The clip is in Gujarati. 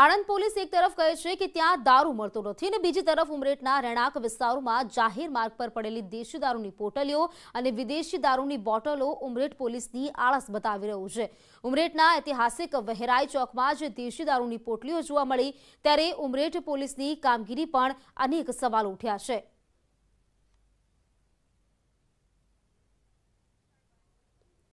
આણંદ પોલીસ એક તરફ કહે છે કે ત્યાં દારૂ મળતો નથી અને બીજી તરફ ઉમરેઠના રહેણાંક વિસ્તારોમાં જાહેર માર્ગ પર પડેલી દેશી દારૂની પોટલીઓ અને વિદેશી દારૂની બોટલો ઉમરેઠ પોલીસની આળસ બતાવી રહ્યું છે ઉમરેઠના ઐતિહાસિક વહેરાઈ ચોકમાં જે દેશી દારૂની પોટલીઓ જોવા મળી ત્યારે ઉમરેઠ પોલીસની કામગીરી પણ અનેક સવાલ ઉઠ્યા છે